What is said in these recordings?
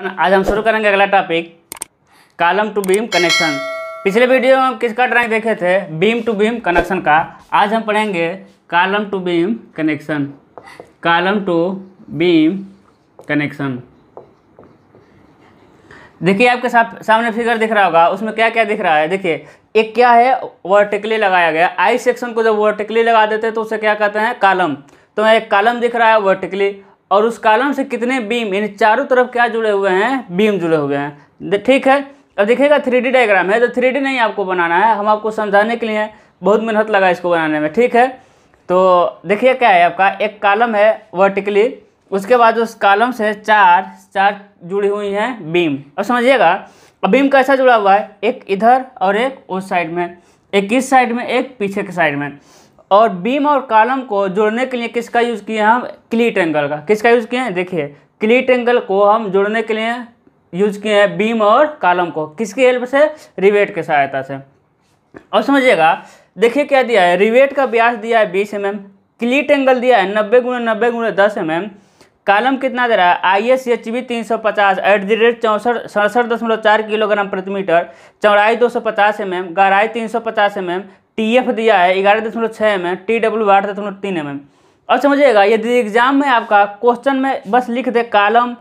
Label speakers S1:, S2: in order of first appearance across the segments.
S1: आज हम शुरू करेंगे अगला topic column to beam connection पिछले वीडियो में हम किसका ड्राइंग देखे थे बीम टू बीम कनेक्शन का आज हम पढ़ेंगे column to beam connection column to beam connection देखिए आपके सामने फिगर दिख रहा होगा उसमें क्या क्या दिख रहा है देखिए एक क्या है वर्टिकली लगाया गया आई सेक्शन को जब वर्टिकली लगा देते हैं तो उसे क्या कहते हैं कॉलम तो एक कॉलम दिख रहा है वर्टिकली और उस कॉलम से कितने बीम यानी चारों तरफ क्या जुड़े हुए हैं बीम जुड़े हुए हैं ठीक है अब देखिएगा थ्री डी डायग्राम है तो थ्री डी नहीं आपको बनाना है हम आपको समझाने के लिए बहुत मेहनत लगा इसको बनाने में ठीक है तो देखिए क्या है आपका एक कालम है वर्टिकली उसके बाद उस कालम से चार चार जुड़ी हुई हैं बीम अब समझिएगा अब बीम कैसा जुड़ा हुआ है एक इधर और एक उस साइड में एक इस साइड में एक पीछे के साइड में और बीम और कॉलम को जोड़ने के लिए किसका यूज़ किए हम क्लीट एंगल का किसका यूज़ किए हैं देखिए क्लीट एंगल को हम जोड़ने के लिए यूज किए हैं बीम और कॉलम को किसकी हेल्प से रिवेट की सहायता से और समझिएगा देखिए क्या दिया है रिवेट का ब्यास दिया है बीस एम एम क्लीट एंगल दिया है नब्बे गुणे नब्बे गुणे दस एम एम कालम कितना दे रहा है आई एस एच बी तीन सौ पचास एट द रेट चौंसठ सड़सठ दशमलव चार किलोग्राम प्रति मीटर चौड़ाई दो सौ पचास एम एम गहराई तीन सौ पचास एम एम टी एफ दिया है ग्यारह दशमलव छः एम एम टी डब्ल्यू आठ दशमलव तीन एम एम अब समझिएगा यदि एग्जाम में आपका क्वेश्चन में बस लिख दे column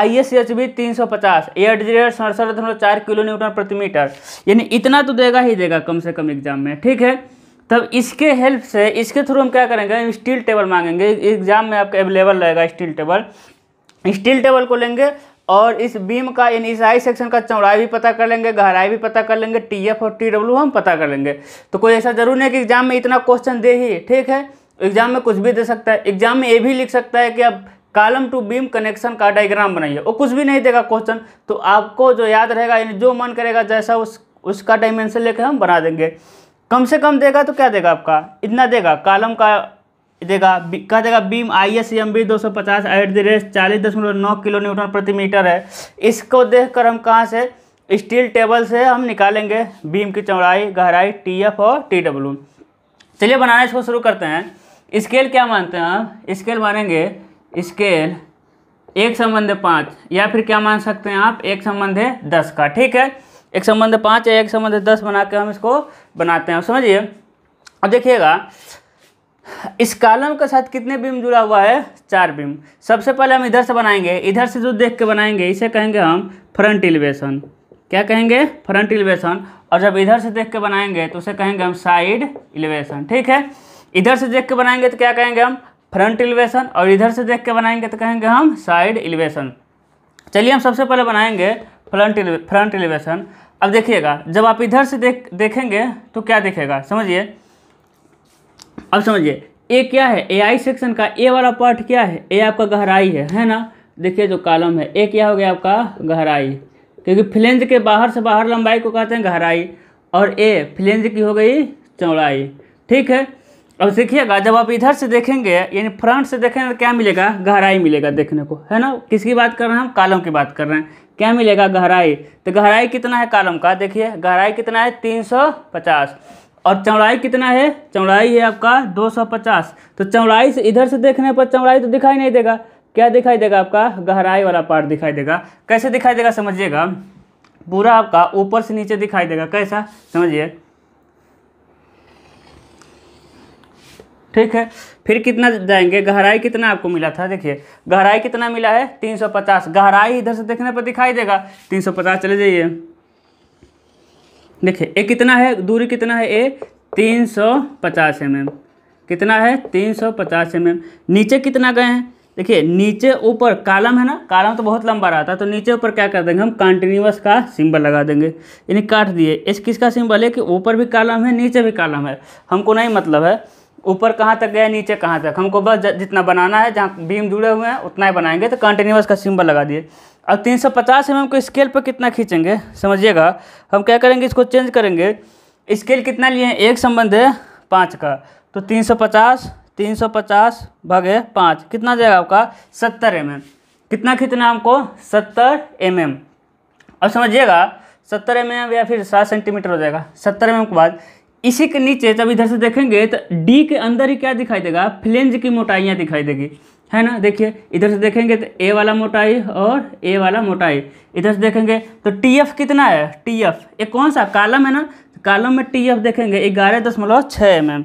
S1: I S H B तीन सौ पचास एयर डिजर सड़सठ दशमलव चार किलो न्यूटन प्रति मीटर यानी इतना तो देगा ही देगा कम से कम एग्जाम में ठीक है तब इसके हेल्प से इसके थ्रू हम क्या करेंगे स्टील टेबल मांगेंगे एग्जाम में आपका अवेलेबल रहेगा स्टील टेबल स्टील टेबल को लेंगे और इस बीम का यानी इस आई सेक्शन का चौड़ाई भी पता कर लेंगे गहराई भी पता कर लेंगे टी एफ और टी डब्ल्यू हम पता कर लेंगे तो कोई ऐसा जरूर नहीं है कि एग्जाम में इतना क्वेश्चन दे ही ठीक है एग्जाम में कुछ भी दे सकता है एग्जाम में ये भी लिख सकता है कि अब कॉलम टू बीम कनेक्शन का डायग्राम बनाइए वो कुछ भी नहीं देगा क्वेश्चन तो आपको जो याद रहेगा यानी जो मन करेगा जैसा उस उसका डायमेंशन लेकर हम बना देंगे कम से कम देगा तो क्या देगा आपका इतना देगा कॉलम का देगा कहा देगा beam I S M B दो सौ पचास एट द रेट चालीस दशमलव नौ किलो न्यूटन प्रति मीटर है इसको देख कर हम कहाँ से स्टील टेबल से हम निकालेंगे बीम की चौड़ाई गहराई टी एफ और टी डब्ल्यू चलिए बनाना इसको शुरू करते हैं स्केल क्या मानते हैं आप स्केल मानेंगे स्केल एक संबंध पाँच या फिर क्या मान सकते हैं आप एक संबंध है दस का ठीक है एक संबंध पाँच या एक संबंध दस बना के हम इसको बनाते हैं समझिए अब देखिएगा इस कॉलम के साथ कितने बीम जुड़ा हुआ है चार बीम सबसे पहले हम इधर से बनाएंगे इधर से जो देख के बनाएंगे इसे कहेंगे हम फ्रंट एलिवेशन क्या कहेंगे फ्रंट एलिवेशन और जब इधर से देख के बनाएंगे तो उसे कहेंगे हम साइड इलिवेशन ठीक है इधर से देख के बनाएंगे तो क्या कहेंगे हम फ्रंट एलिवेशन और इधर से देख के बनाएंगे तो कहेंगे हम साइड इलिवेशन चलिए हम सबसे पहले बनाएंगे फ्रंट फ्रंट एलिवेशन अब देखिएगा जब आप इधर से देख देखेंगे तो क्या देखेगा समझिए अब समझिए ए क्या है ए आई सेक्शन का ए वाला पार्ट क्या है ए आपका गहराई है है ना देखिए जो कॉलम है ए क्या हो गया आपका गहराई क्योंकि फ्लेंज के बाहर से बाहर लंबाई को कहते हैं गहराई और ए फ्लेंज की हो गई चौड़ाई ठीक है अब देखिएगा जब आप इधर से देखेंगे यानी फ्रंट से देखेंगे तो क्या मिलेगा गहराई मिलेगा देखने को है ना किसकी बात कर रहे हैं हम कालम की बात कर रहे हैं क्या मिलेगा गहराई तो गहराई कितना है कालम का देखिए गहराई कितना है तीन सौ पचास और चौड़ाई कितना है चौड़ाई है आपका 250 तो चौड़ाई से इधर से देखने पर चौड़ाई तो दिखाई नहीं देगा क्या दिखाई देगा आपका गहराई वाला पार्ट दिखाई देगा कैसे दिखाई देगा समझिएगा पूरा आपका ऊपर से नीचे दिखाई देगा कैसा समझिए ठीक है फिर कितना जाएंगे गहराई कितना आपको मिला था देखिए गहराई कितना मिला है 350 गहराई इधर से देखने पर दिखाई देगा 350 चले जाइए देखिए ए कितना है दूरी कितना है ए तीन सौ पचास एम एम कितना है तीन सौ पचास एम एम नीचे कितना गए हैं देखिए नीचे ऊपर कालम है ना कालम तो बहुत लंबा रहा था तो नीचे ऊपर क्या कर देंगे हम कंटिन्यूस का सिंबल लगा देंगे यानी काट दिए इस किसका सिंबल है कि ऊपर भी कालम है नीचे भी कालम है हमको नहीं मतलब है ऊपर कहाँ तक गया नीचे कहाँ तक हमको बस जितना बनाना है जहाँ बीम जुड़े हुए हैं उतना ही बनाएंगे तो कंटिन्यूस का सिंबल लगा दिए अब 350 सौ पचास एम को स्केल पर कितना खींचेंगे समझिएगा हम क्या करेंगे इसको चेंज करेंगे स्केल कितना लिए हैं एक संबंध है पाँच का तो 350 350 भागे पाँच कितना जाएगा आपका सत्तर एम कितना खींचना हमको सत्तर एम एम अब समझिएगा सत्तर एम एम या फिर सात सेंटीमीटर हो जाएगा सत्तर एम के बाद इसी के नीचे जब इधर से देखेंगे तो डी के अंदर ही क्या दिखाई देगा फ्लेंज की मोटाइयाँ दिखाई देगी है ना देखिए इधर से देखेंगे तो ए वाला मोटाई और ए वाला मोटाई इधर से देखेंगे तो टी एफ कितना है टी एफ ये कौन सा कालम है ना कालम में टी एफ देखेंगे ग्यारह दशमलव छः एम एम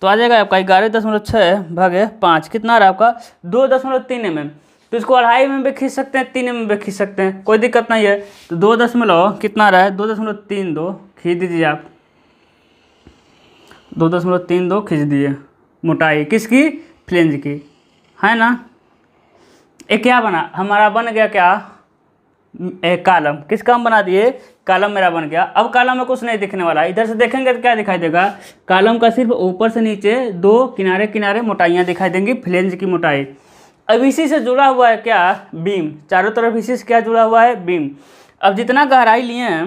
S1: तो आ जाएगा आपका ग्यारह दशमलव छः भागे पाँच कितना आ रहा है आपका दो दशमलव तीन एम mm। एम तो इसको अढ़ाई में mm भी खींच सकते हैं तीन में mm भी खींच सकते हैं कोई दिक्कत नहीं है तो दो दशमलव कितना रहा है दो दशमलव तीन दो खींच दीजिए आप दो दशमलव तीन दो खींच दिए मोटाई किसकी फ्लेंज की है ना ये क्या बना हमारा बन गया क्या कालम किसका हम बना दिए कालम मेरा बन गया अब कालम में कुछ नहीं दिखने वाला इधर से देखेंगे तो क्या दिखाई देगा कालम का सिर्फ ऊपर से नीचे दो किनारे किनारे मोटाइयाँ दिखाई देंगी फ्लेंज की मोटाई अब इसी से जुड़ा हुआ है क्या बीम चारों तरफ इसी से क्या जुड़ा हुआ है बीम अब जितना गहराई लिए हैं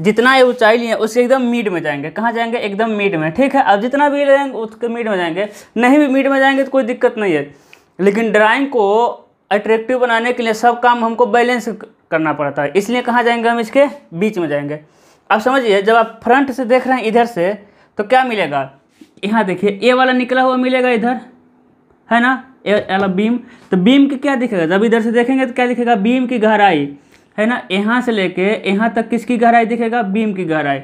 S1: जितना ये ऊंचाई लिए उसके एकदम मीड में जाएंगे कहाँ जाएंगे एकदम मीड में ठीक है अब जितना भी ले जाएंगे उसके मीड में जाएंगे नहीं भी मीड में जाएंगे तो कोई दिक्कत नहीं है लेकिन ड्राइंग को अट्रैक्टिव बनाने के लिए सब काम हमको बैलेंस करना पड़ता है इसलिए कहाँ जाएंगे हम इसके बीच में जाएंगे अब समझिए जब आप फ्रंट से देख रहे हैं इधर से तो क्या मिलेगा यहाँ देखिए ए वाला निकला हुआ मिलेगा इधर है ना ए वाला बीम तो बीम की क्या दिखेगा जब इधर से देखेंगे तो क्या दिखेगा बीम की गहराई है ना यहाँ से लेके यहाँ तक किसकी गहराई दिखेगा बीम की गहराई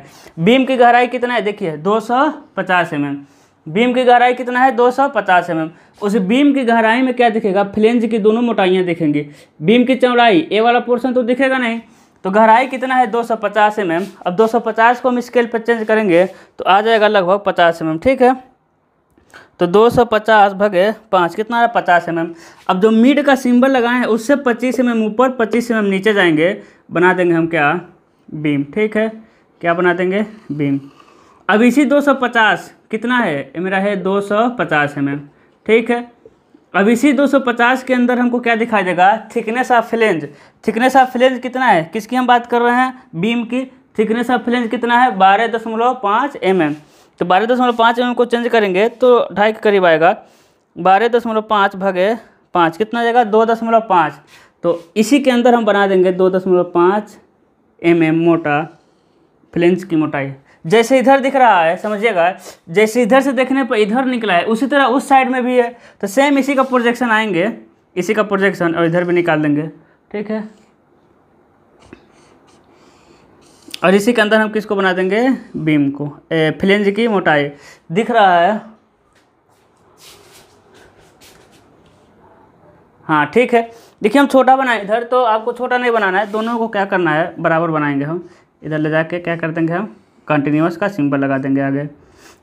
S1: बीम की गहराई कितना है देखिए दो सौ पचास एम mm। एम बीम की गहराई कितना है दो सौ पचास एम mm। एम उस बीम की गहराई में क्या दिखेगा फ्लेंज की दोनों मोटाइयाँ दिखेंगी बीम की चौड़ाई ए वाला पोर्शन तो दिखेगा नहीं तो गहराई कितना है 250 सौ mm अब 250 को हम स्केल पर चेंज करेंगे तो आ जाएगा लगभग 50 एम mm ठीक है तो 250 भगे पाँच कितना रहा पचास एम mm. अब जो मिड का सिंबल लगाए हैं उससे 25 एम एम ऊपर 25 एम एम नीचे जाएंगे बना देंगे हम क्या बीम ठीक है क्या बना देंगे बीम अब इसी 250 कितना है मेरा है 250 सौ mm. ठीक है अब इसी 250 के अंदर हमको क्या दिखाई देगा thickness of flange thickness of flange कितना है किसकी हम बात कर रहे हैं बीम की थिकनेस ऑफ फ्लेंज कितना है बारह दशमलव पाँच एम एम तो बारह दशमलव पाँच एम को चेंज करेंगे तो ढाई के करीब आएगा बारह दशमलव पाँच भगे पाँच कितना जाएगा दो दशमलव पाँच तो इसी के अंदर हम बना देंगे दो दशमलव पाँच एम एम मोटा फ्लेंज की मोटाई जैसे इधर दिख रहा है समझिएगा जैसे इधर से देखने पर इधर निकला है उसी तरह उस साइड में भी है तो सेम इसी का प्रोजेक्शन आएंगे इसी का प्रोजेक्शन और इधर भी निकाल देंगे ठीक है और इसी के अंदर हम किसको बना देंगे बीम को ए, फ्लेंज की मोटाई दिख रहा है हाँ ठीक है देखिए हम छोटा बनाए इधर तो आपको छोटा नहीं बनाना है दोनों को क्या करना है बराबर बनाएंगे हम इधर ले जाके क्या कर देंगे हम कंटिन्यूस का सिंबल लगा देंगे आगे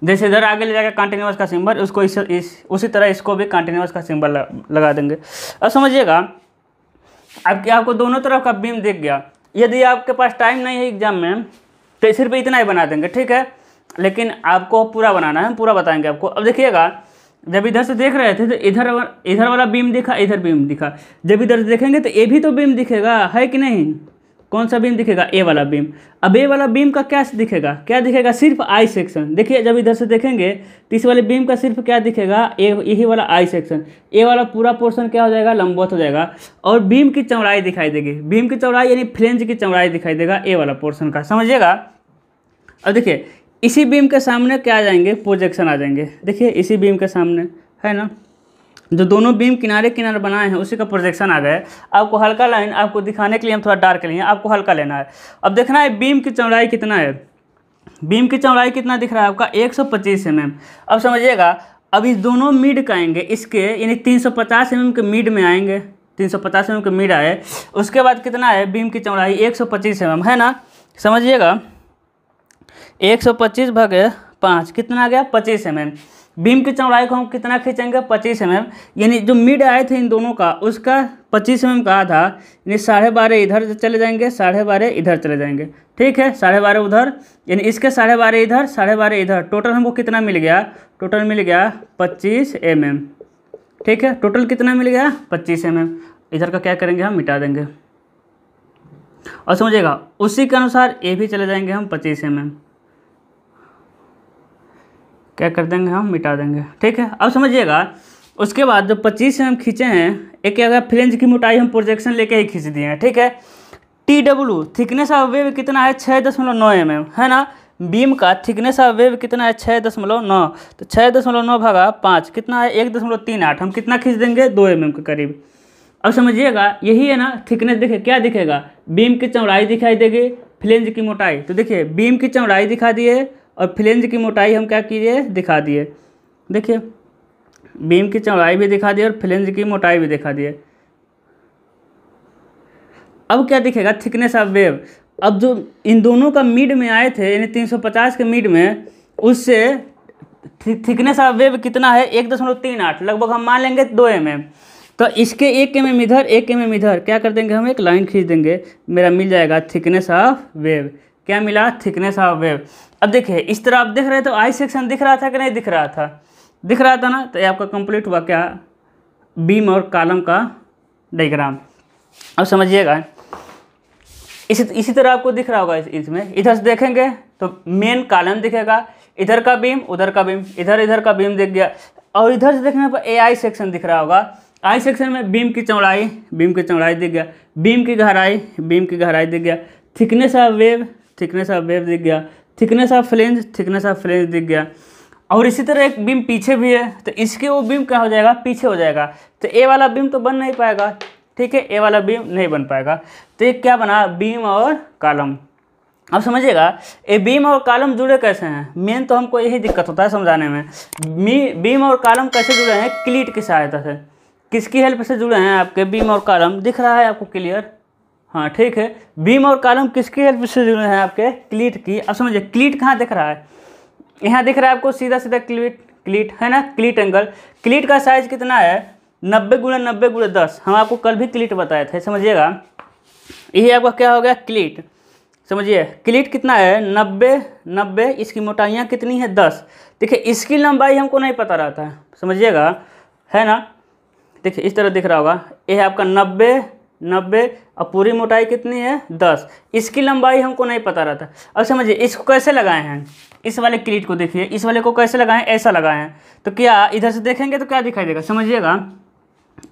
S1: जैसे इधर आगे ले जाकर कंटिन्यूस का सिंबल उसको इस, इस उसी तरह इसको भी कंटिन्यूस का सिंबल लगा देंगे अब समझिएगा आपकी आपको दोनों तरफ का बीम दिख गया यदि आपके पास टाइम नहीं है एग्ज़ाम में तो सिर्फ इतना ही बना देंगे ठीक है लेकिन आपको पूरा बनाना है हम पूरा बताएंगे आपको अब देखिएगा जब इधर से देख रहे थे तो इधर इधर वाला बीम दिखा इधर बीम दिखा जब इधर से देखेंगे तो ये भी तो बीम दिखेगा है कि नहीं कौन सा बीम दिखेगा ए वाला बीम अब ए वाला बीम का क्या दिखेगा क्या दिखेगा सिर्फ आई सेक्शन देखिए जब इधर से देखेंगे तो इस वाले बीम का सिर्फ क्या दिखेगा ए यही वाला आई सेक्शन ए वाला पूरा पोर्शन क्या हो जाएगा लंबवत हो जाएगा और बीम की चौड़ाई दिखाई देगी बीम की चौड़ाई यानी फ्लेंज की चौड़ाई दिखाई देगा ए वाला पोर्सन का समझिएगा अब देखिए इसी बीम के सामने क्या आ जाएंगे प्रोजेक्शन आ जाएंगे देखिए इसी बीम के सामने है ना जो दोनों बीम किनारे किनारे बनाए हैं उसी का प्रोजेक्शन आ गया आपको हल्का लाइन आपको दिखाने के लिए हम थोड़ा डार्क लिए आपको हल्का लेना है अब देखना है बीम की चौड़ाई कितना है बीम की चौड़ाई कितना दिख रहा है आपका एक सौ पच्चीस एम mm। अब समझिएगा अब इस दोनों मिड का आएंगे इसके यानी तीन सौ पचास एम mm के मिड में आएंगे तीन सौ पचास एम mm के मिड आए उसके बाद कितना है बीम की चौड़ाई एक सौ पच्चीस एम है ना समझिएगा एक सौ पच्चीस भागे पाँच कितना आ गया पच्चीस एम बीम की चौड़ाई को हम कितना खींचेंगे पच्चीस एम mm, यानी जो मिड आए थे इन दोनों का उसका पच्चीस एम mm कहा था यानी साढ़े बारह इधर चले जाएंगे साढ़े बारह इधर चले जाएंगे ठीक है साढ़े बारह उधर यानी इसके साढ़े बारह इधर साढ़े बारह इधर टोटल हमको कितना मिल गया टोटल मिल गया पच्चीस एम mm, ठीक है टोटल कितना मिल गया पच्चीस एम mm। इधर का क्या करेंगे हम मिटा देंगे और समझिएगा उसी के अनुसार ये भी चले जाएंगे हम पच्चीस एम mm। क्या कर देंगे हम मिटा देंगे ठीक है अब समझिएगा उसके बाद जो पच्चीस एम खींचे हैं एक अगर फ्रेंज की मोटाई हम प्रोजेक्शन लेके ही खींच दिए हैं ठीक है T W thickness of web कितना है छः दशमलव नौ एम एम है ना बीम का थिकनेस ऑफ वेव कितना है छः दशमलव नौ तो छः दशमलव नौ भागा पाँच कितना है एक दशमलव तीन आठ हम कितना खींच देंगे दो एम एम के करीब अब समझिएगा यही है ना थिकनेस देखे क्या दिखेगा बीम की चौड़ाई दिखाई देगी फ्लेंज की मोटाई तो देखिए बीम की चौड़ाई दिखा दिए और फ्लेंज की मोटाई हम क्या कीजिए दिखा दिए देखिए बीम की चौड़ाई भी दिखा दी और फ्लेंज की मोटाई भी दिखा दिए अब क्या दिखेगा थिकनेस ऑफ वेव अब जो इन दोनों का मिड में आए थे यानी 350 के मिड में उससे थिकनेस ऑफ वेव कितना है एक दशमलव तीन आठ लगभग हम मान लेंगे दो एम एम तो इसके एक एम एम इधर एक एम एम इधर क्या कर देंगे हम एक लाइन खींच देंगे मेरा मिल जाएगा थिकनेस ऑफ वेव क्या मिला थिकनेस ऑफ वेव अब देखिए इस तरह आप देख रहे तो आई सेक्शन दिख रहा था कि नहीं दिख रहा था दिख रहा था ना तो ये आपका कंप्लीट हुआ क्या बीम और कालम का डाइग्राम अब समझिएगा इसी इसी तरह आपको दिख रहा होगा इसमें इधर से देखेंगे तो मेन कालम दिखेगा इधर का बीम उधर का बीम इधर इधर का बीम दिख गया और इधर से देखने पर ए आई सेक्शन दिख रहा होगा आई सेक्शन में बीम की चौड़ाई बीम की चौड़ाई दिख गया बीम की गहराई बीम की गहराई दिख गया thickness of web thickness of web दिख गया thickness of flange thickness of flange दिख गया और इसी तरह एक बीम पीछे भी है तो इसके वो बीम क्या हो जाएगा पीछे हो जाएगा तो ए वाला बीम तो बन नहीं पाएगा ठीक है ए वाला बीम नहीं बन पाएगा तो ये क्या बना बीम और कालम अब समझिएगा ये बीम और कॉलम जुड़े कैसे हैं मेन तो हमको यही दिक्कत होता है समझाने में बी बीम और कालम कैसे जुड़े हैं क्लीट की सहायता से किसकी हेल्प से जुड़े हैं आपके बीम और कॉलम दिख रहा है आपको क्लियर हाँ ठीक है बीम और कॉलम किसके हेल्प से जुड़े हैं आपके क्लीट की अब समझिए क्लीट कहाँ दिख रहा है यहाँ दिख रहा है आपको सीधा सीधा क्लीट क्लीट है ना क्लीट एंगल क्लीट का साइज़ कितना है नब्बे गुणे नब्बे गुणे दस हम आपको कल भी क्लीट बताए थे समझिएगा यही आपका क्या हो गया क्लीट समझिए क्लीट कितना है नब्बे नब्बे इसकी मोटाइयाँ कितनी है दस देखिए इसकी लंबाई हमको नहीं पता रहता है समझिएगा है ना देखिए इस तरह दिख रहा होगा ये आपका नब्बे नब्बे और पूरी मोटाई कितनी है दस इसकी लंबाई हमको नहीं पता रहता अब समझिए इसको कैसे लगाए हैं इस वाले क्लीट को देखिए इस वाले को कैसे लगाए हैं ऐसा लगाए हैं तो क्या इधर से देखेंगे तो क्या दिखाई देगा समझिएगा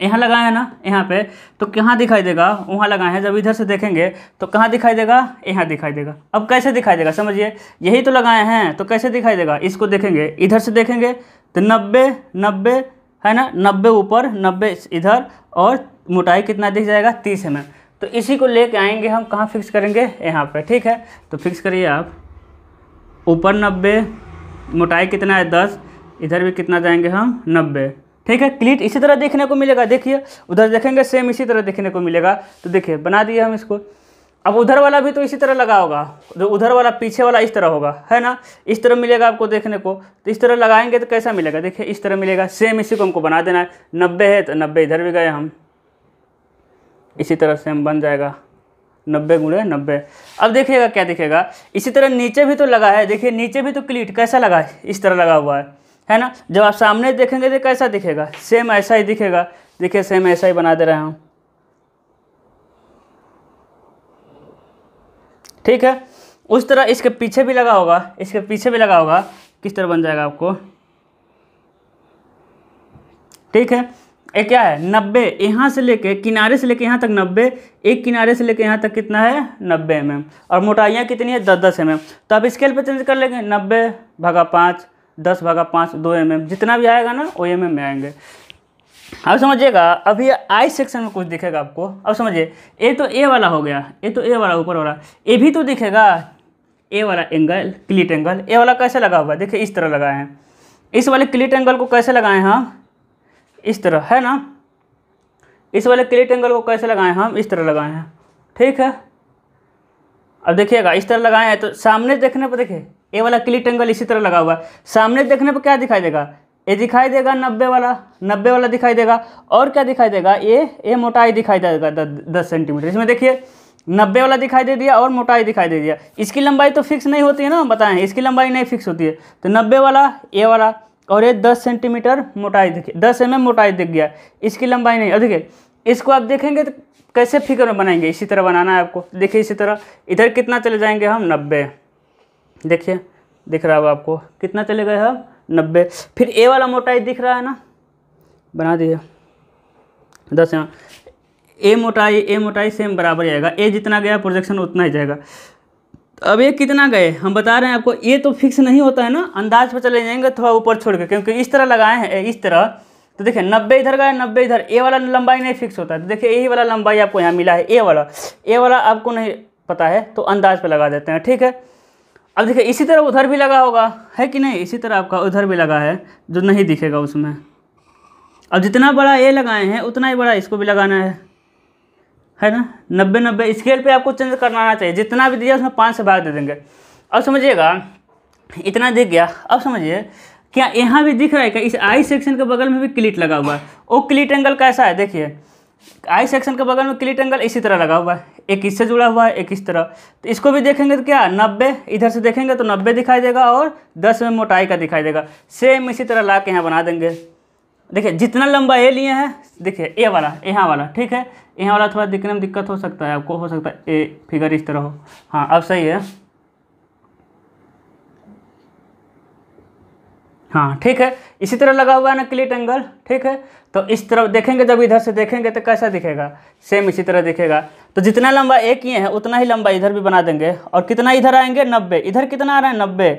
S1: यहाँ लगाए हैं ना यहाँ पे तो कहाँ दिखाई देगा वहाँ लगाए हैं जब इधर से देखेंगे तो कहाँ दिखाई देगा यहाँ दिखाई देगा अब कैसे दिखाई देगा समझिए यही तो लगाए हैं तो कैसे दिखाई देगा इसको देखेंगे इधर से देखेंगे तो नब्बे नब्बे है ना नब्बे ऊपर नब्बे इधर और मोटाई कितना दिख जाएगा तीस एम तो इसी को लेके आएंगे हम कहाँ फिक्स करेंगे यहाँ पे ठीक है तो फिक्स करिए आप ऊपर नब्बे मोटाई कितना है दस इधर भी कितना जाएंगे हम नब्बे ठीक है क्लीट इसी तरह देखने को मिलेगा देखिए उधर देखेंगे सेम इसी तरह देखने को मिलेगा तो देखिए बना दिए हम इसको अब उधर वाला भी तो इसी तरह लगा होगा जो उधर वाला पीछे वाला इस तरह होगा है ना इस तरह मिलेगा आपको देखने को तो इस तरह लगाएंगे तो कैसा मिलेगा देखिए इस तरह मिलेगा सेम इसी को हमको बना देना है नब्बे है तो नब्बे इधर भी गए हम इसी तरह से हम बन जाएगा नब्बे गुणे नब्बे अब देखिएगा क्या दिखेगा इसी तरह नीचे भी तो लगा है देखिए नीचे भी तो क्लीट कैसा लगा है इस तरह लगा हुआ है है ना जब आप सामने देखेंगे तो कैसा दिखेगा सेम ऐसा ही दिखेगा देखिए सेम ऐसा ही बना दे रहा हूँ ठीक है उस तरह इसके पीछे भी लगा होगा इसके पीछे भी लगा होगा किस तरह बन जाएगा आपको ठीक है ये क्या है नब्बे यहाँ से लेके किनारे से लेके यहाँ तक नब्बे एक किनारे से लेके यहाँ तक कितना है नब्बे एम mm। और मोटाइयाँ कितनी है दस दस एम mm। तो आप स्केल पे चेंज कर लेंगे नब्बे भागा पाँच दस भागा पाँच दो एम mm। जितना भी आएगा ना वो एम में आएंगे अब समझिएगा अभी आई सेक्शन में कुछ दिखेगा आपको अब समझिए ए तो ए वाला हो गया ए तो ए वाला ऊपर वाला ए भी तो दिखेगा ए वाला एंगल क्लिट एंगल ए वाला कैसे लगा हुआ है देखिए इस तरह लगाए हैं इस वाले क्लिट एंगल को कैसे लगाए हैं हम इस तरह है ना इस वाले क्लिट एंगल को कैसे लगाएं हम इस तरह लगाए हैं ठीक है अब देखिएगा इस तरह लगाए हैं तो सामने देखने पर देखिए ये वाला क्लिट एंगल इसी तरह लगा हुआ है सामने देखने पर क्या दिखाई देगा ये दिखाई देगा नब्बे वाला नब्बे वाला दिखाई देगा और क्या दिखाई देगा ये ये मोटाई दिखाई देगा दस सेंटीमीटर इसमें देखिए नब्बे वाला दिखाई दे दिया और मोटाई दिखाई दे दिया इसकी लंबाई तो फिक्स नहीं होती है ना बताएं इसकी लंबाई नहीं फिक्स होती है तो नब्बे वाला ये वाला और ये दस सेंटीमीटर मोटाई देखिए दस एम मोटाई दिख गया इसकी लंबाई नहीं और देखिए इसको आप देखेंगे तो कैसे फिगर में बनाएंगे इसी तरह बनाना है आपको देखिए इसी तरह इधर कितना चले जाएंगे हम नब्बे देखिए दिख रहा है आपको कितना चले गए हम नब्बे फिर ए वाला मोटाई दिख रहा है ना बना दीजिए दस एम ए मोटाई ए मोटाई सेम बराबर आएगा ए जितना गया प्रोजेक्शन उतना ही जाएगा अब ये कितना गए हम बता रहे हैं आपको ये तो फिक्स नहीं होता है ना अंदाज पर चले जाएंगे थोड़ा ऊपर छोड़ के क्योंकि इस तरह लगाए हैं इस तरह तो देखिए नब्बे इधर गए नब्बे इधर ए वाला लंबाई नहीं फिक्स होता है तो देखिए यही वाला लंबाई आपको यहाँ मिला है ए वाला ए वाला आपको नहीं पता है तो अंदाज पर लगा देते हैं ठीक है अब देखिए इसी तरह उधर भी लगा होगा है कि नहीं इसी तरह आपका उधर भी लगा है जो नहीं दिखेगा उसमें अब जितना बड़ा ए लगाए हैं उतना ही बड़ा इसको भी लगाना है है ना नब्बे नब्बे स्केल पे आपको चेंज करना चाहिए जितना भी दिया उसमें पाँच से भाग दे देंगे अब समझिएगा इतना दिख गया अब समझिए क्या यहाँ भी दिख रहा है क्या इस आई सेक्शन के बगल में भी क्लिट लगा हुआ है वो क्लिट एंगल कैसा है देखिए आई सेक्शन के बगल में क्लिट एंगल इसी तरह लगा हुआ है एक इससे जुड़ा हुआ है एक इस तरह तो इसको भी देखेंगे तो क्या नब्बे इधर से देखेंगे तो नब्बे दिखाई देगा और दस में मोटाई का दिखाई देगा सेम इसी तरह ला के यहाँ बना देंगे देखिए जितना लंबा ए लिए हैं देखिए ए वाला यहाँ वाला ठीक है यहाँ वाला थोड़ा दिखने में दिक्कत हो सकता है आपको हो सकता है ए फिगर इस तरह हो हाँ अब सही है हाँ ठीक है इसी तरह लगा हुआ है ना क्लिट एंगल ठीक है तो इस तरह देखेंगे जब इधर से देखेंगे तो कैसा दिखेगा सेम इसी तरह दिखेगा तो जितना लंबा ए किए हैं उतना ही लंबा इधर भी बना देंगे और कितना इधर आएंगे नब्बे इधर कितना आ रहा है नब्बे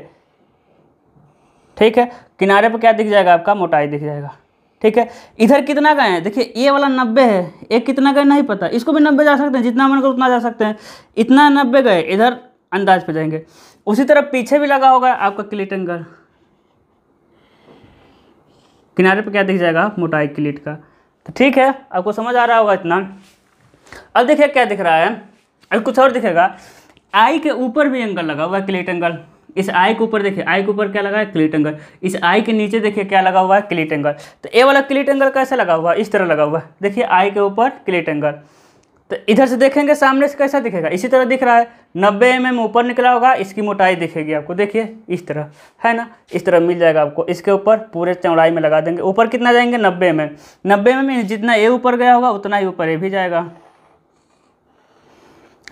S1: ठीक है किनारे पर क्या दिख जाएगा आपका मोटाई दिख जाएगा ठीक है इधर कितना गए है देखिए ये वाला नब्बे है एक कितना गए नहीं पता इसको भी नब्बे जा सकते हैं जितना मन करो उतना जा सकते हैं इतना नब्बे गए इधर अंदाज पे जाएंगे उसी तरह पीछे भी लगा होगा आपका क्लिट एंगल किनारे पे क्या दिख जाएगा मोटाई क्लिट का तो ठीक है आपको समझ आ रहा होगा इतना अब देखिए क्या दिख रहा है अब कुछ और दिखेगा आई के ऊपर भी एंगल लगा हुआ है क्लिट एंगल इस आई के ऊपर देखिए आई के ऊपर क्या लगा है क्लिट एंगल इस आई के नीचे देखिए क्या लगा हुआ है क्लिट एंगल तो ए वाला क्लिट एंगल लगा हुआ है इस तरह लगा हुआ है देखिए आई के ऊपर क्लिट एंगल तो इधर से देखेंगे सामने से कैसा दिखेगा इसी तरह दिख रहा है नब्बे एम mm एम ऊपर निकला होगा इसकी मोटाई दिखेगी आपको देखिए इस तरह है ना इस तरह मिल जाएगा आपको इसके ऊपर पूरे चौड़ाई में लगा देंगे ऊपर कितना जाएंगे नब्बे एम mm. एम नब्बे एम mm एम जितना ए ऊपर गया होगा उतना ही ऊपर ए भी जाएगा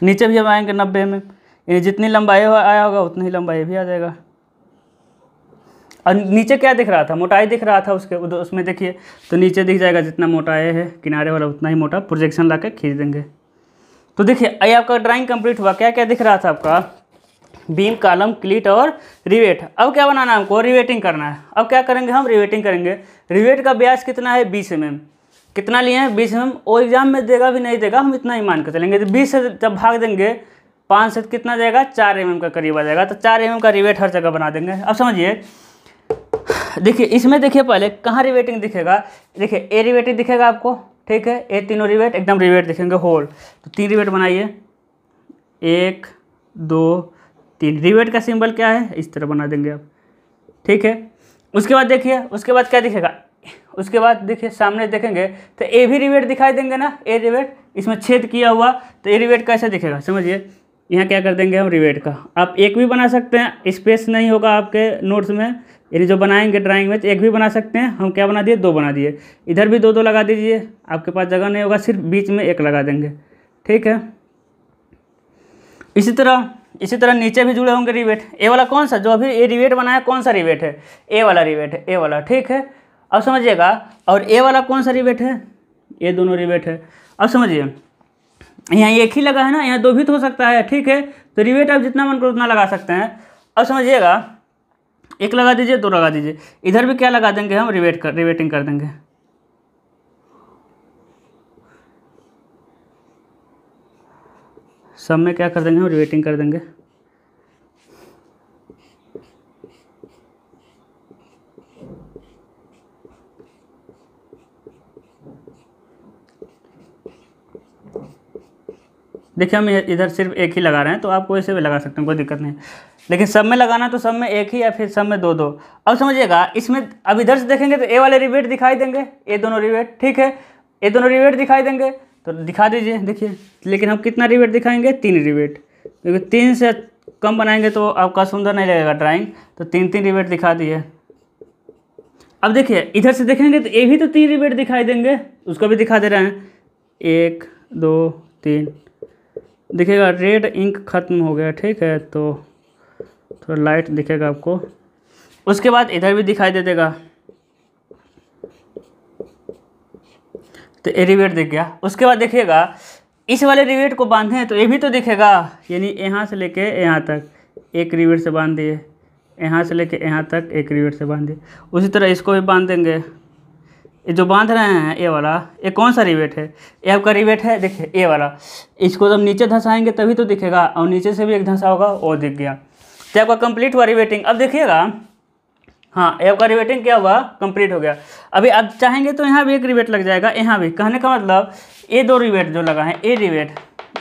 S1: नीचे भी हम आएंगे नब्बे एम एम यानी जितनी लंबाई हो आया होगा उतनी ही लंबाई भी आ जाएगा और नीचे क्या दिख रहा था मोटाई दिख रहा था उसके उधर उसमें देखिए तो नीचे दिख जाएगा जितना मोटाई है किनारे वाला उतना ही मोटा प्रोजेक्शन ला खींच देंगे तो देखिए अभी आपका ड्राइंग कंप्लीट हुआ क्या क्या दिख रहा था आपका बीम कालम क्लीट और रिवेट अब क्या बनाना है हमको रिवेटिंग करना है अब क्या करेंगे हम रिवेटिंग करेंगे रिवेट का ब्याज कितना है बीस एम mm। कितना लिए हैं बीस एम mm। वो एग्ज़ाम में देगा भी नहीं देगा हम इतना ही मान कर चलेंगे तो बीस से जब भाग देंगे पाँच से कितना जाएगा चार एम का करीब आ जाएगा तो चार एम का रिवेट हर जगह बना देंगे अब समझिए देखिए इसमें देखिए पहले कहाँ रिवेटिंग दिखेगा देखिए ए रिवेटिंग दिखेगा आपको ठीक है ए तीनों रिवेट एकदम रिवेट दिखेंगे होल तो तीन रिवेट बनाइए एक दो तीन रिवेट का सिंबल क्या है इस तरह बना देंगे आप ठीक है उसके बाद देखिए उसके बाद क्या दिखेगा उसके बाद देखिए सामने देखेंगे तो ए भी रिवेट दिखाई देंगे ना ए रिवेट इसमें छेद किया हुआ तो ए रिवेट कैसे दिखेगा समझिए यहाँ क्या कर देंगे हम रिवेट का आप एक भी बना सकते हैं स्पेस नहीं होगा आपके नोट्स में यानी जो बनाएंगे ड्राइंग में तो एक भी बना सकते हैं हम क्या बना दिए दो बना दिए इधर भी दो दो लगा दीजिए आपके पास जगह नहीं होगा सिर्फ बीच में एक लगा देंगे ठीक है इसी तरह इसी तरह नीचे भी जुड़े होंगे रिवेट ए वाला कौन सा जो अभी ये रिवेट बनाया कौन सा रिवेट है ए वाला रिवेट है ए वाला ठीक है अब समझिएगा और ए वाला कौन सा रिवेट है ये दोनों रिवेट है अब समझिए यहाँ एक ही लगा है ना यहाँ दो भी तो हो सकता है ठीक है तो रिवेट आप जितना मन करो उतना लगा सकते हैं अब समझिएगा एक लगा दीजिए दो लगा दीजिए इधर भी क्या लगा देंगे हम रिवेट कर रिवेटिंग कर देंगे सब में क्या कर देंगे हम रिवेटिंग कर देंगे देखिए हम इधर सिर्फ एक ही लगा रहे हैं तो आप कोई से भी लगा सकते हैं कोई दिक्कत नहीं लेकिन सब में लगाना तो सब में एक ही या फिर सब में दो दो अब समझिएगा इसमें अब इधर से देखेंगे तो ए वाले रिवेट दिखाई देंगे ए दोनों रिवेट ठीक है ए दोनों रिवेट दिखाई देंगे तो दिखा दीजिए देखिए लेकिन हम कितना रिवेट दिखाएंगे तीन रिवेट क्योंकि तीन से कम बनाएंगे तो आपका सुंदर नहीं लगेगा ड्राइंग तो तीन तीन रिवेट दिखा दिए अब देखिए इधर से देखेंगे तो ये भी तो तीन रिवेट दिखाई देंगे उसको भी दिखा दे रहे हैं एक दो तीन दिखेगा रेड इंक ख़त्म हो गया ठीक है तो थोड़ा लाइट दिखेगा आपको उसके बाद इधर भी दिखाई दे देगा तो ये रिवेट दिख गया उसके बाद देखिएगा इस वाले रिवेट को बांधें तो ये भी तो दिखेगा यानी यहाँ से लेके यहाँ तक एक रिवेट से बांध दिए यहाँ से लेके यहाँ तक एक रिवेट से बांध दिए उसी तरह इसको भी बांध देंगे ये जो बांध रहे हैं ए वाला ये कौन सा रिवेट है ये आपका रिवेट है देखिए ए वाला इसको जब नीचे धंसाएंगे तभी तो दिखेगा और नीचे से भी एक धंसा होगा वो दिख गया तो आपका कंप्लीट हुआ रिवेटिंग अब देखिएगा हाँ ये आपका रिवेटिंग क्या हुआ कंप्लीट हो गया अभी आप चाहेंगे तो यहाँ भी एक रिवेट लग जाएगा यहाँ भी कहने का मतलब ये दो रिवेट जो लगा है ए रिवेट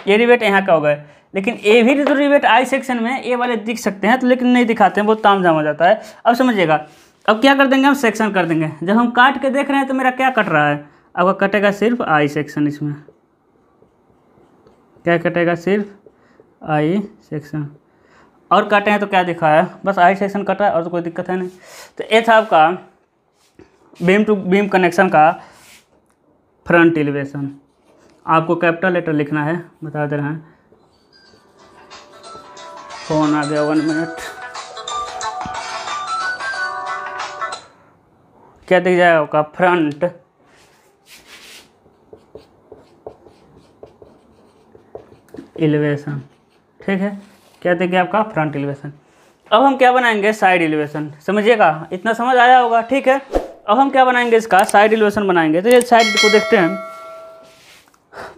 S1: ये रिवेट यहाँ का हो होगा लेकिन ए भी जो रिवेट आई सेक्शन में ए वाले दिख सकते हैं तो लेकिन नहीं दिखाते हैं बहुत ताम जाम हो जाता है अब समझिएगा अब क्या कर देंगे हम सेक्शन कर देंगे जब हम काट के देख रहे हैं तो मेरा क्या कट रहा है अब कटेगा सिर्फ आई सेक्शन इसमें क्या कटेगा सिर्फ आई सेक्शन और काटे हैं तो क्या दिखा है बस आई सेक्शन कटा है और तो कोई दिक्कत है नहीं तो ये था आपका बीम टू बीम कनेक्शन का फ्रंट एलिवेशन आपको कैपिटल लेटर लिखना है बता दे रहे हैं फ़ोन आ गया वन मिनट क्या दिख जाएगा आपका फ्रंट एलिवेशन ठीक है क्या देखिए आपका फ्रंट एलिवेशन अब हम क्या बनाएंगे साइड एलिवेशन समझिएगा इतना समझ आया होगा ठीक है अब हम क्या बनाएंगे इसका साइड एलिवेशन बनाएंगे तो ये साइड को देखते हैं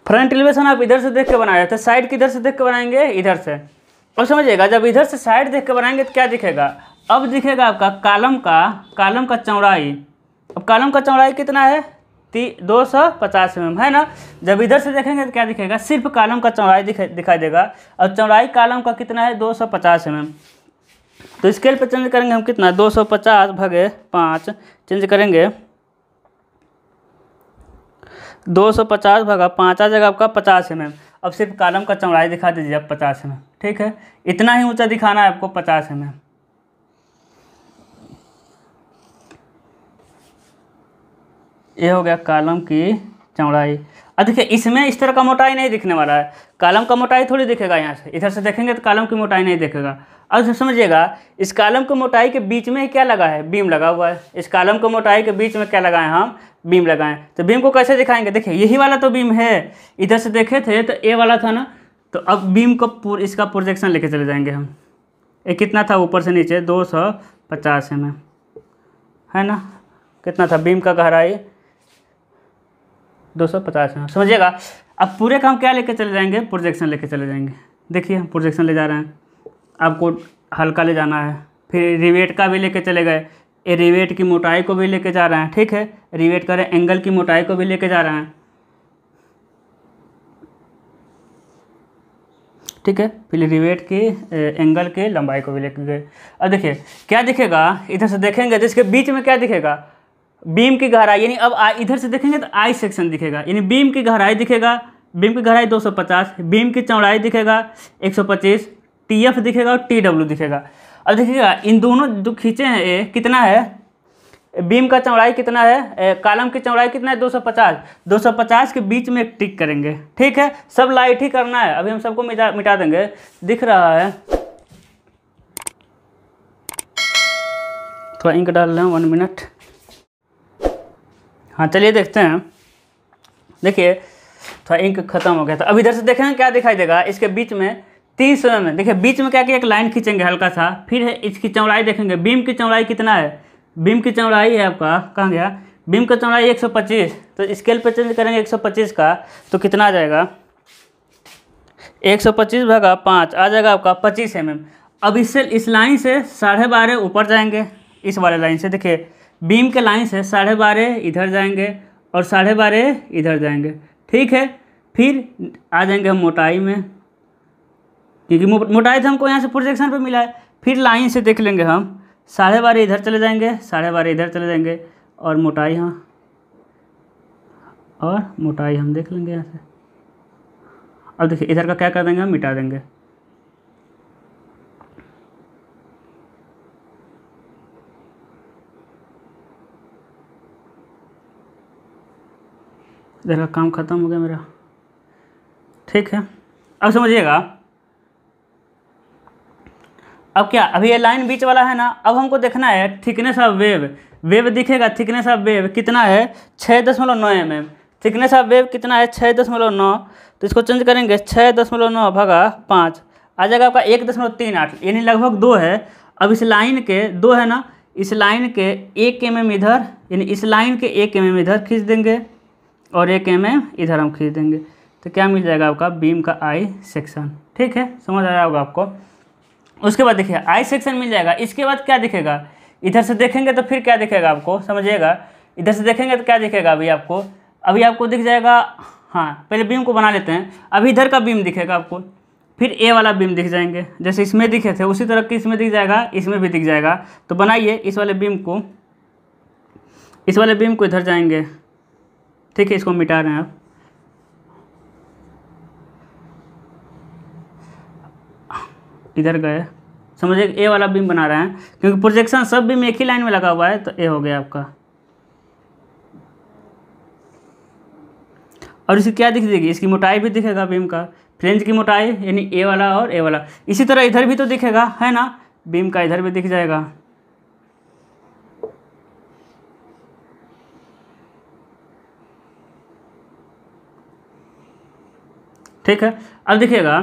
S1: फ्रंट एलिवेशन आप इधर से देख के बनाए थे साइड किधर से देख के बनाएंगे इधर से और समझिएगा जब इधर से साइड देख के बनाएंगे तो क्या दिखेगा अब दिखेगा आपका कालम का कालम का चौड़ाई अब कॉलम का चौड़ाई कितना है ती दो सौ पचास एम है ना जब इधर से देखेंगे तो क्या दिखेगा सिर्फ कॉलम का चौड़ाई दिखा दिखाई देगा और चौड़ाई कॉलम का कितना है दो सौ पचास एम तो स्केल पर चेंज करेंगे हम कितना दो सौ पचास भगे पाँच चेंज करेंगे दो सौ पचास भगा पाँच आ जाएगा आपका पचास एम अब सिर्फ कॉलम का चौड़ाई दिखा दीजिए आप पचास एम ठीक है इतना ही ऊँचा दिखाना है आपको पचास एम ये हो गया कालम की चौड़ाई अब देखिए इसमें इस तरह का मोटाई नहीं दिखने वाला है कालम का मोटाई थोड़ी दिखेगा यहाँ से इधर से देखेंगे तो कालम की मोटाई नहीं दिखेगा अब जब समझिएगा इस कालम की मोटाई के बीच में ही क्या लगा है बीम लगा हुआ है इस कालम की मोटाई के बीच में क्या लगाएं हम बीम लगाएं तो बीम को कैसे दिखाएंगे देखिए यही वाला तो बीम है इधर से देखे थे तो ए वाला था ना तो अब बीम को पूर, इसका प्रोजेक्शन लेके चले जाएंगे हम ये कितना था ऊपर से नीचे दो सौ पचास एम है ना कितना था बीम का गहराई दो सौ पचास एम समझिएगा अब पूरे का हम क्या लेके चले जाएंगे प्रोजेक्शन लेके चले जाएंगे देखिए हम प्रोजेक्शन ले जा रहे हैं आपको हल्का ले जाना है फिर रिवेट का भी लेके चले गए ये रिवेट की मोटाई को भी लेके जा रहे हैं ठीक है रिवेट करें एंगल की मोटाई को भी लेके जा रहे हैं ठीक है फिर रिवेट की एंगल के लंबाई को भी लेके गए अब देखिए क्या दिखेगा इधर से देखेंगे जिसके बीच में क्या दिखेगा बीम की गहराई यानी अब इधर से देखेंगे तो आई सेक्शन दिखेगा यानी बीम की गहराई दिखेगा बीम की गहराई 250 बीम की चौड़ाई दिखेगा 125 टीएफ दिखेगा और डब्ल्यू दिखेगा अब देखिएगा इन दोनों जो खींचे हैं ये कितना है बीम का चौड़ाई कितना है ए, कालम की चौड़ाई कितना है 250 250 के बीच में एक टिक करेंगे ठीक है सब लाइट ही करना है अभी हम सबको मिटा मिटा देंगे दिख रहा है थोड़ा इंक डाल रहे हैं वन मिनट हाँ चलिए देखते हैं देखिए थोड़ा इंक खत्म हो गया था अब इधर से देखेंगे क्या दिखाई देगा इसके बीच में तीस सौ एम देखिए बीच में क्या कि एक लाइन खींचेंगे हल्का सा फिर इसकी चौड़ाई देखेंगे बीम की चौड़ाई कितना है बीम की चौड़ाई है आपका कहाँ गया बीम का चौड़ाई 125 तो स्केल पर चेंज करेंगे 125 का तो कितना आ जाएगा 125 भागा पाँच आ जाएगा आपका 25 एम अब इससे इस लाइन से साढ़े बारह ऊपर जाएंगे इस वाले लाइन से देखिए बीम के लाइन्स है साढ़े बारह इधर जाएंगे और साढ़े बारह इधर जाएंगे ठीक है फिर आ जाएंगे हम मोटाई में क्योंकि मोटाई तो हमको यहाँ से प्रोजेक्शन पे मिला है फिर लाइन से देख लेंगे हम साढ़े बारह इधर चले जाएंगे साढ़े बारह इधर चले जाएंगे और मोटाई हाँ और मोटाई हम देख लेंगे यहाँ से अब देखिए इधर का क्या कर देंगे हम मिटा देंगे जरा काम ख़त्म हो गया मेरा ठीक है अब समझिएगा अब क्या अभी ये लाइन बीच वाला है ना अब हमको देखना है थिकनेस ऑफ वेव वेव दिखेगा थिकनेस ऑफ वेव कितना है छः दशमलव नौ M M thickness of web कितना है छः दशमलव नौ तो इसको चेंज करेंगे छः दशमलव नौ भागा पाँच आ जाएगा आपका एक दशमलव तीन आठ यानी लगभग दो है अब इस लाइन के दो है ना इस लाइन के एक एम एम इधर यानी इस लाइन के एक एम एम इधर खींच देंगे और एक एम एम इधर हम खींच देंगे तो क्या मिल जाएगा आपका बीम का आई सेक्शन ठीक है समझ आया होगा आपको उसके बाद देखिए आई सेक्शन मिल जाएगा इसके बाद क्या दिखेगा इधर से देखेंगे तो फिर क्या दिखेगा आपको समझिएगा इधर से देखेंगे तो क्या दिखेगा अभी आपको अभी आपको दिख जाएगा हाँ पहले बीम को बना लेते हैं अभी इधर का बीम दिखेगा आपको फिर ए वाला बीम दिख जाएंगे जैसे इसमें दिखे थे उसी तरह के इसमें दिख जाएगा इसमें भी दिख जाएगा तो बनाइए इस वाले बीम को इस वाले बीम को इधर जाएंगे ठीक है इसको मिटा रहे हैं आप इधर गए समझिए ए वाला बीम बना रहे हैं क्योंकि प्रोजेक्शन सब बीम एक ही लाइन में लगा हुआ है तो ए हो गया आपका और इसकी क्या दिख देगी इसकी मोटाई भी दिखेगा बीम का फ्रेंज की मोटाई यानी ए वाला और ए वाला इसी तरह इधर भी तो दिखेगा है ना बीम का इधर भी दिख जाएगा ठीक है अब देखिएगा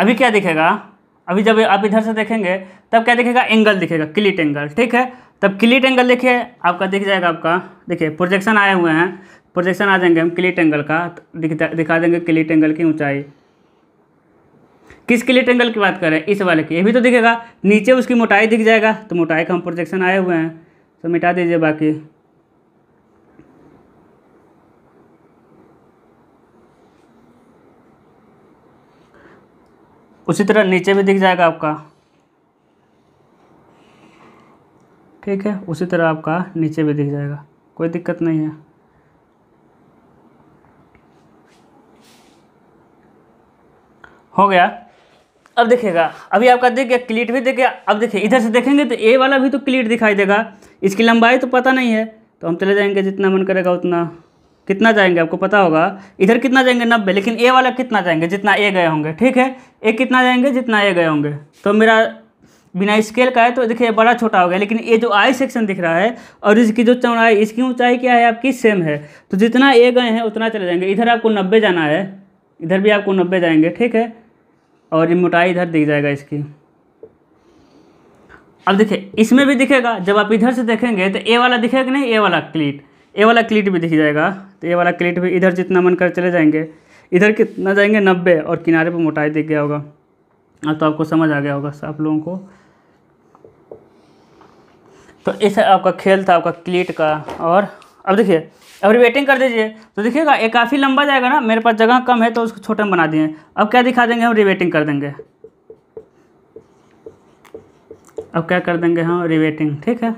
S1: अभी क्या दिखेगा अभी जब आप इधर से देखेंगे तब क्या दिखेगा एंगल दिखेगा क्लिट एंगल ठीक है तब क्लिट एंगल देखिए आपका दिख जाएगा आपका देखिए प्रोजेक्शन आए हुए हैं प्रोजेक्शन आ जाएंगे हम क्लिट एंगल का दिखा देंगे क्लिट एंगल की ऊंचाई किस क्लिट एंगल की बात करें इस वाले की ये भी तो दिखेगा नीचे उसकी मोटाई दिख जाएगा तो मोटाई का हम प्रोजेक्शन आए हुए हैं तो मिटा दीजिए बाकी उसी तरह नीचे भी दिख जाएगा आपका ठीक है उसी तरह आपका नीचे भी दिख जाएगा कोई दिक्कत नहीं है हो गया अब देखिएगा अभी आपका देख गया क्लीट भी देख गया अब देखिए इधर से देखेंगे तो ए वाला भी तो क्लीट दिखाई देगा इसकी लंबाई तो पता नहीं है तो हम चले जाएंगे जितना मन करेगा उतना कितना जाएंगे आपको पता होगा इधर कितना जाएंगे नब्बे लेकिन ए वाला कितना जाएंगे जितना ए गए होंगे ठीक है ए कितना जाएंगे जितना ए गए होंगे तो मेरा बिना स्केल का है तो देखिए बड़ा छोटा हो गया लेकिन ये जो आई सेक्शन दिख रहा है और इसकी जो चौड़ाई इसकी ऊंचाई क्या है आपकी सेम है तो जितना ए गए हैं उतना चले जाएंगे इधर आपको नब्बे जाना है इधर भी आपको नब्बे जाएंगे ठीक है और ये मोटाई इधर दिख जाएगा इसकी अब देखिए इसमें भी दिखेगा जब आप इधर से देखेंगे तो ए वाला दिखेगा नहीं ए वाला क्लीट ए वाला क्लिट भी दिख जाएगा तो ए वाला क्लिट भी इधर जितना मन कर चले जाएंगे इधर कितना जाएंगे नब्बे और किनारे पर मोटाई दिख गया होगा अब हाँ, तो आपको समझ आ गया होगा आप लोगों को तो ऐसा आपका खेल था आपका क्लीट का और अब देखिए अब रिवेटिंग कर दीजिए तो देखिएगा ये काफ़ी लंबा जाएगा ना मेरे पास जगह कम है तो उसको छोटे में बना दिए अब क्या दिखा देंगे हम रिवेटिंग कर देंगे अब क्या कर देंगे हम रिवेटिंग ठीक है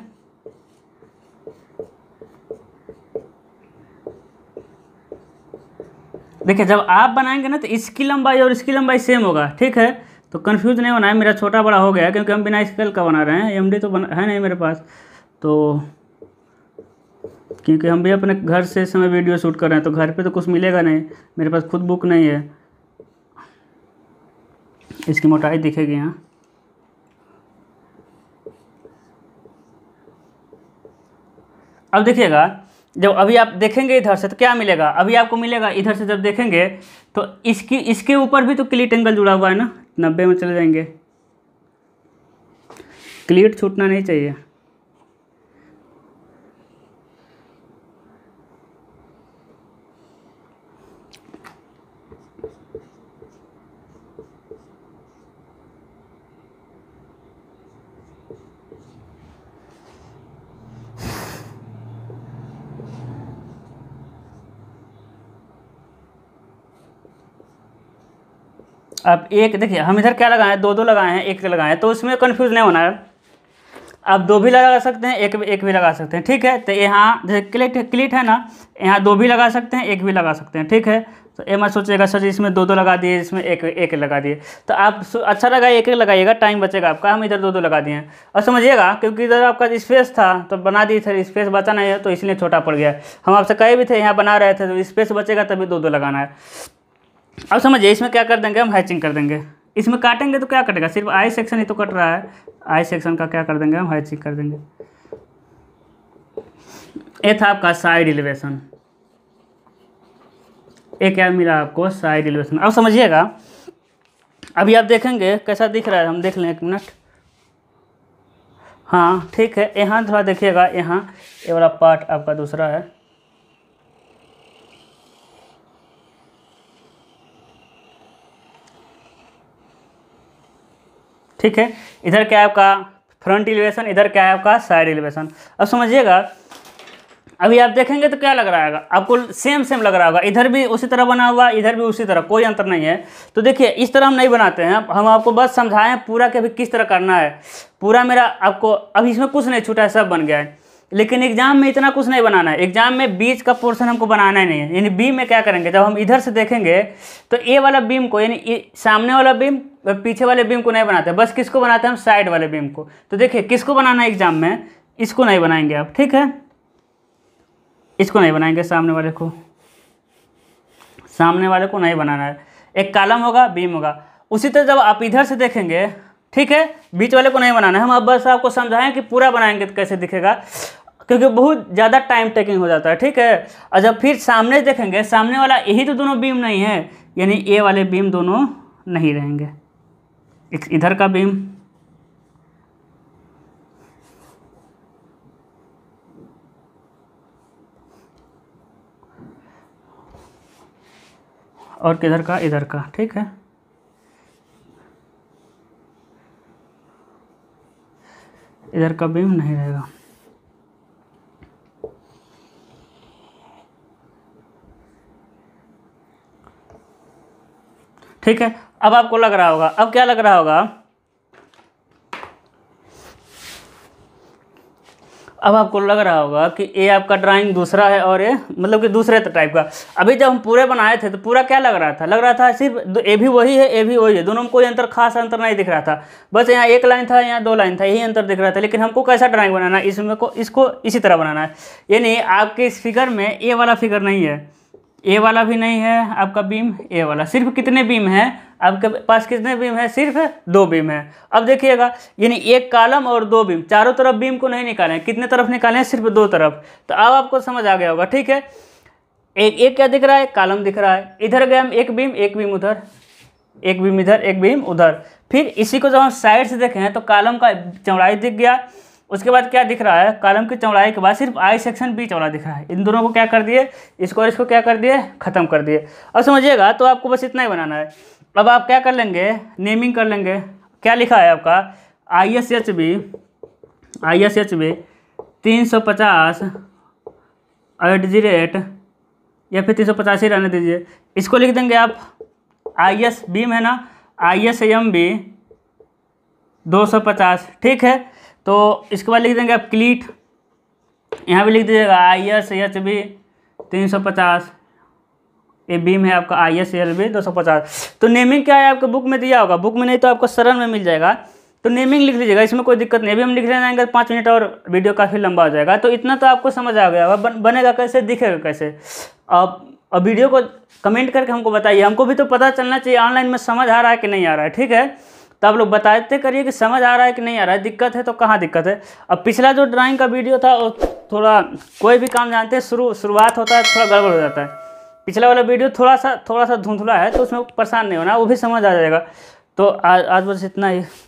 S1: देखिए जब आप बनाएंगे ना तो इसकी लंबाई और इसकी लंबाई सेम होगा ठीक है तो कन्फ्यूज नहीं होना है मेरा छोटा बड़ा हो गया क्योंकि हम बिना स्केल का बना रहे हैं एम तो बना है नहीं मेरे पास तो क्योंकि हम भी अपने घर से समय वीडियो शूट कर रहे हैं तो घर पे तो कुछ मिलेगा नहीं मेरे पास खुद बुक नहीं है इसकी मोटाई दिखेगी यहाँ अब देखिएगा जब अभी आप देखेंगे इधर से तो क्या मिलेगा अभी आपको मिलेगा इधर से जब देखेंगे तो इसकी इसके ऊपर भी तो क्लीट एंगल जुड़ा हुआ है ना नब्बे में चले जाएंगे क्लीट छूटना नहीं चाहिए अब एक देखिए हम इधर क्या लगाए दो दो लगाए हैं एक लगाए हैं तो उसमें कन्फ्यूज़ नहीं होना है आप दो भी लगा सकते हैं एक एक भी लगा सकते हैं ठीक है तो यहाँ जैसे क्लिट क्लिट है ना यहाँ दो भी लगा सकते हैं एक भी लगा सकते हैं ठीक है तो ये मैं सोचिएगा सर इसमें दो दो लगा दिए इसमें एक एक लगा दिए तो आप अच्छा लगा एक एक लगाइएगा टाइम बचेगा आपका हम इधर दो दो लगा दिए और समझिएगा क्योंकि इधर आपका स्पेस था तो बना दिए थे स्पेस बचा नहीं है तो इसलिए छोटा पड़ गया हम आपसे कहे भी थे यहाँ बना रहे थे तो स्पेस बचेगा तभी दो दो लगाना है अब समझिए इसमें क्या कर देंगे हम हैचिंग कर देंगे इसमें काटेंगे तो क्या कटेगा सिर्फ आई सेक्शन ही तो कट रहा है आई सेक्शन का क्या कर देंगे हम हैचिंग कर देंगे ये था आपका साइड एलिवेशन ये क्या मिला आपको साइड एलिवेशन अब समझिएगा अभी आप देखेंगे कैसा दिख रहा है हम देख लें एक मिनट हाँ ठीक है यहाँ थोड़ा देखिएगा यहाँ ये वाला पार्ट आपका दूसरा है ठीक है इधर क्या है आपका फ्रंट एलिवेशन इधर क्या है आपका साइड एलिवेशन अब समझिएगा अभी आप देखेंगे तो क्या लग रहा है आपको सेम सेम लग रहा होगा इधर भी उसी तरह बना हुआ इधर भी उसी तरह कोई अंतर नहीं है तो देखिए इस तरह हम नहीं बनाते हैं हम आपको बस समझाएं पूरा कि अभी किस तरह करना है पूरा मेरा आपको अभी इसमें कुछ नहीं छूटा है सब बन गया है लेकिन एग्जाम में इतना कुछ नहीं बनाना है एग्जाम में बीच का पोर्शन हमको बनाना ही नहीं है यानी बीम में क्या करेंगे जब हम इधर से देखेंगे तो ए वाला बीम को यानी सामने वाला बीम और पीछे वाले बीम को नहीं बनाते बस किसको बनाते हैं हम साइड वाले बीम को तो देखिए किसको बनाना है एग्जाम में इसको नहीं बनाएंगे आप ठीक है इसको नहीं बनाएंगे सामने वाले को सामने वाले को नहीं बनाना है एक कालम होगा बीम होगा उसी तरह जब आप इधर से देखेंगे ठीक है बीच वाले को नहीं बनाना है हम अब बस आपको समझाएं कि पूरा बनाएंगे तो कैसे दिखेगा क्योंकि बहुत ज़्यादा टाइम टेकिंग हो जाता है ठीक है और अच्छा, जब फिर सामने देखेंगे सामने वाला यही तो दोनों बीम नहीं है यानी ए वाले बीम दोनों नहीं रहेंगे इधर का बीम और किधर का इधर का ठीक है इधर का बीम नहीं रहेगा ठीक है अब आपको लग रहा होगा अब क्या लग रहा होगा अब आपको लग रहा होगा कि ये आपका ड्राइंग दूसरा है और ये मतलब कि दूसरे टाइप का अभी जब हम पूरे बनाए थे तो पूरा क्या लग रहा था लग रहा था सिर्फ ए भी वही है ए भी वही है दोनों में कोई अंतर खास अंतर नहीं दिख रहा था बस यहाँ एक लाइन था यहाँ दो लाइन था यही अंतर दिख रहा था लेकिन हमको कैसा ड्राइंग बनाना है इसमें को इसको इसी तरह बनाना है यानी आपके इस फिगर में ए वाला फिगर नहीं है ए वाला भी नहीं है आपका बीम ए वाला सिर्फ कितने बीम है आपके पास कितने बीम है सिर्फ दो बीम है अब देखिएगा यानी एक कालम और दो बीम चारों तरफ बीम को नहीं निकालें कितने तरफ निकालें सिर्फ दो तरफ तो अब आपको समझ आ गया होगा ठीक है एक एक क्या दिख रहा है कालम दिख रहा है इधर गए हम एक बीम एक बीम उधर एक बीम इधर एक बीम उधर फिर इसी को जब हम साइड से देखें तो कालम का चौड़ाई दिख गया उसके बाद क्या दिख रहा है कॉलम की चौड़ाई के बाद सिर्फ आई सेक्शन बी चौड़ा दिख रहा है इन दोनों को क्या कर दिए इसको और इसको क्या कर दिए ख़त्म कर दिए अब समझिएगा तो आपको बस इतना ही बनाना है अब आप क्या कर लेंगे नेमिंग कर लेंगे क्या लिखा है आपका I S H B I S H B तीन सौ पचास एट जी रेट या फिर तीन सौ पचास ही रहने दीजिए इसको लिख देंगे आप आई एस बीम है ना आई एस एम बी दो सौ पचास ठीक है तो इसके बाद लिख देंगे आप क्लीट यहाँ भी लिख दीजिएगा आई एस एच बी तीन सौ पचास ए बीम है आपका आई एस एल बी दो सौ पचास तो नेमिंग क्या है आपको बुक में दिया होगा बुक में नहीं तो आपको शरण में मिल जाएगा तो नेमिंग लिख लीजिएगा इसमें कोई दिक्कत नहीं अभी हम लिख रहे जाएंगे पाँच मिनट और वीडियो काफ़ी लंबा हो जाएगा तो इतना तो आपको समझ आ गया बनेगा कैसे दिखेगा कैसे अब अब वीडियो को कमेंट करके हमको बताइए हमको भी तो पता चलना चाहिए ऑनलाइन में समझ आ रहा है कि नहीं आ रहा है ठीक है तो आप लोग बताते करिए कि समझ आ रहा है कि नहीं आ रहा है दिक्कत है तो कहाँ दिक्कत है अब पिछला जो ड्राइंग का वीडियो था वो थोड़ा कोई भी काम जानते हैं शुरू शुरुआत होता है थोड़ा गड़बड़ हो जाता है पिछला वाला वीडियो थोड़ा सा थोड़ा सा धुंधला है तो उसमें परेशान नहीं होना वो भी समझ आ जाएगा तो आज आज बस इतना ही